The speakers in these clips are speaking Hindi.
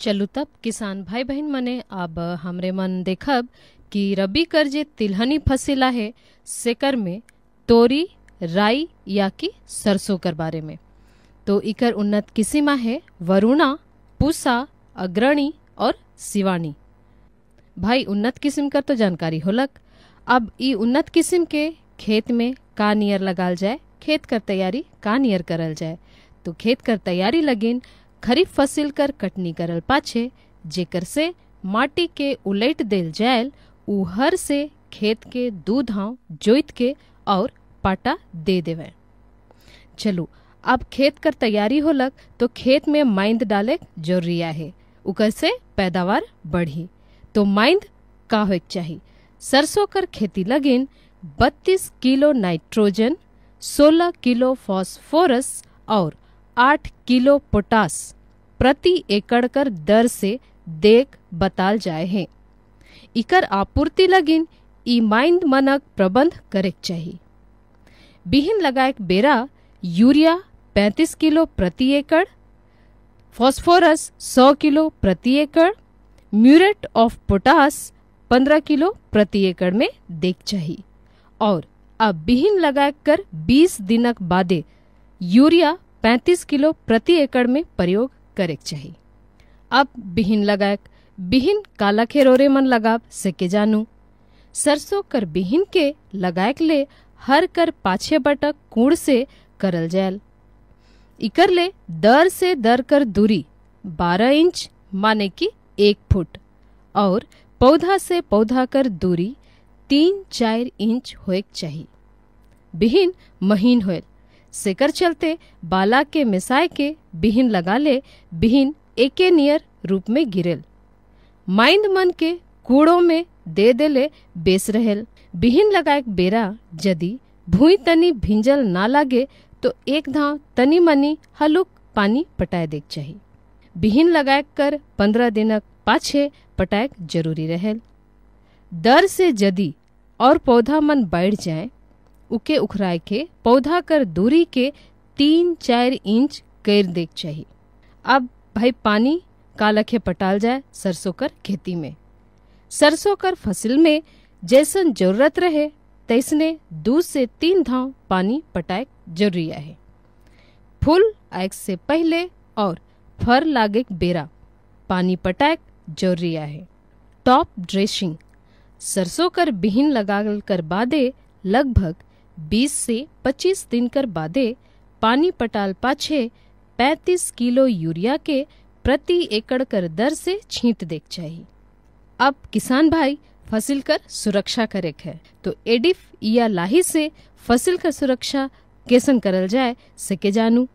चलु तब किसान भाई बहन मने अब हमरे मन देखब कि रबी कर जे तिलहनी फसिल है सेकर में तोरी राई या कि सरसों कर बारे में तो इकर उन्नत किस्म है वरुणा पूसा अग्रणी और सिवानी भाई उन्नत किस्म कर तो जानकारी होलक अब ई उन्नत किस्म के खेत में का नियर लगाल जाए खेत कर तैयारी का नियर करल जाए तो खेत कर तैयारी लगिन खरीफ फसिल कर कटनी करल पाछे जेकर से माटी के उलट दिल जायल उ हर से खेत के दू धाव जोत के और पाटा दे देवे चलू अब खेत कर तैयारी होलक तो खेत में माइंद डाले जरूरी है उकर से पैदावार बढ़ी तो माइंद का हो चाहिए सरसों कर खेती लगिन 32 किलो नाइट्रोजन 16 किलो फास्फोरस और आठ किलो पोटास प्रति एकड़ कर दर से देख बताल जाए है इकर आपूर्ति लगिन ई माइंड मनक प्रबंध करेक चाहिए बिहिन लगाएक बेरा यूरिया 35 किलो प्रति एकड़ फॉस्फोरस 100 किलो प्रति एकड़ म्यूरेट ऑफ पोटास 15 किलो प्रति एकड़ में देख चाहिए और अब बिहिन लगाकर 20 दिनक बादे यूरिया 35 किलो प्रति एकड़ में प्रयोग करेक चाहिए अब बिहिन लगायक बिहिन काला खेरोरे मन लगाव सके जानू सरसों कर बिहिन के लगाएक ले हर कर पाछे बटक कूड़ से करल जायल इकर ले दर से दर कर दूरी 12 इंच माने कि एक फुट और पौधा से पौधा कर दूरी तीन चार इंच होएक चाहिए बिहिन महीन होयल सेकर चलते बाला के मिसाय के बिहिन ले बिहिन एके नियर रूप में गिरेल माइंद मन के कूड़ों में दे देले बेस रहेल बिहिन लगाए बेरा जदि भूई तनी भिंजल ना लागे तो एक धाव तनी मनी हलुक पानी पटाए देख चाहिए बिहिन लगाए कर पंद्रह दिनक पाछे पटाए जरूरी रहेल दर से जदि और पौधा मन बैठ जाए उके उखराय के पौधा कर दूरी के तीन चार इंच गैर देख चाहिए अब भाई पानी कालखे पटाल जाए सरसों कर खेती में सरसों कर फसल में जैसन जरूरत रहे तैसने दो से तीन धाव पानी पटाए जरूरी है फूल आग से पहले और फर लागे बेरा पानी पटाए जरूरी है टॉप ड्रेसिंग सरसों कर बिहीन लगा कर बादे लगभग बीस से पच्चीस दिन कर बादे पानी पटाल पाछे पैतीस किलो यूरिया के प्रति एकड़ कर दर से छींट देख चाहिए अब किसान भाई फसल कर सुरक्षा करे है तो एडिफ या लाही से फसल कर सुरक्षा कैसन करल जाए सके जानू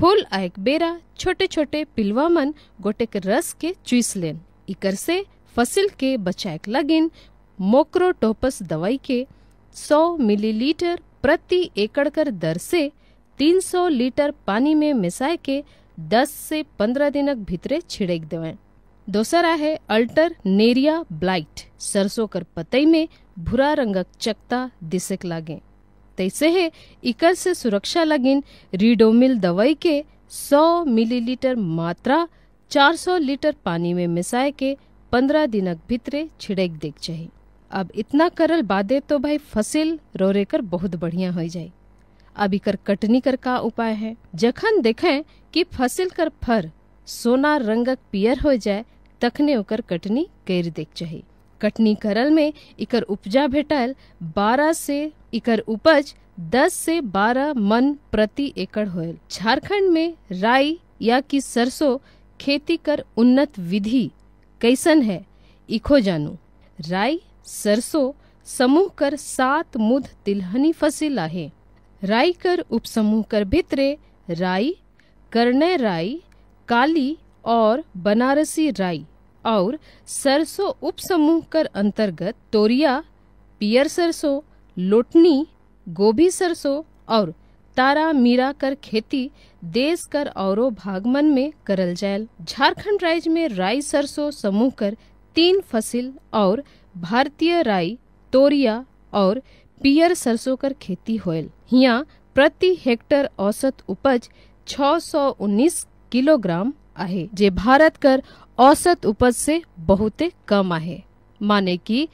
फूल आयक बेरा छोटे छोटे पिलवा मन गोटे के रस के चुस लेन इकर से फसल के बचाए लगिन मोक्रोटोपस दवाई के 100 मिलीलीटर प्रति एकड़ कर दर से 300 लीटर पानी में मिसाई के 10 से 15 दिन भीतरे छिड़क देवे दूसरा है अल्टर नेरिया ब्लाइट सरसों कर पतई में भूरा रंगक चकता दिसक लागे तैसे है इकर से सुरक्षा लगिन रिडोमिल दवाई के 100 मिलीलीटर मात्रा 400 लीटर पानी में मिसाई के 15 दिनक भीतरे छिड़क देख चाहिए अब इतना करल बादे तो भाई फसिल रोरे कर बहुत बढ़िया हो जाए अब इकर कटनी कर का उपाय है जखन देखें कि फसल कर फर सोना रंगक पियर हो जाए तखने उकर कटनी कर देख चाहिए कटनी करल में इकर उपजा भेटल 12 से इकर उपज 10 से 12 मन प्रति एकड़ होयल झारखंड में राई या कि सरसों खेती कर उन्नत विधि कैसन है इखो जानू राई सरसो समूह कर सात मुद तिलहनी फसिल आहे राई कर उपसमूह कर भितरे राई करने राई काली और बनारसी राई और सरसों उपसमूह कर अंतर्गत तोरिया पियर सरसों लोटनी गोभी सरसों और तारा मीरा कर खेती देश कर और भागमन में करल जाए झारखंड राज्य में राई सरसो समूह कर तीन फसिल और भारतीय राई तोरिया और पियर सरसों कर खेती होयल हिया प्रति हेक्टर औसत उपज 619 किलोग्राम आहे जे भारत कर औसत उपज से बहुते कम आहे माने कि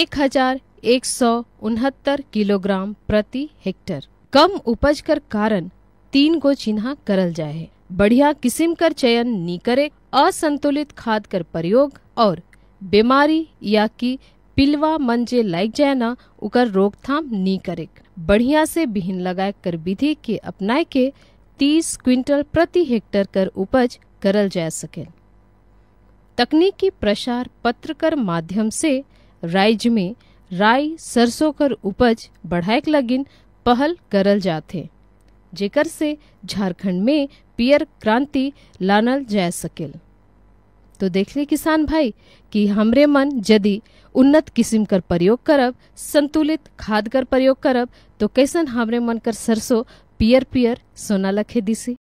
एक हजार एक सौ उनहत्तर किलोग्राम प्रति हेक्टर कम उपज कर कारण तीन को चिन्ह करल जाए बढ़िया किस्म कर चयन नी करे असंतुलित खाद कर प्रयोग और बीमारी या कि पिलवा मन जे लाइक जाए ना उकर रोकथाम नी करे बढ़िया से बिहन लगाए कर विधि के अपनाए के तीस क्विंटल प्रति हेक्टर कर उपज करल जा सके तकनीकी प्रसार पत्र कर माध्यम से राज्य में राई सरसों कर उपज बढ़ाए लगिन पहल करल जाते जेकर से झारखंड में पियर क्रांति लानल जा सकेल तो देखले किसान भाई कि हमरे मन यदि उन्नत किस्म कर प्रयोग करब संतुलित खाद कर प्रयोग करब तो कैसन हमरे मन कर सरसों पियर पियर सोना लखे दिसी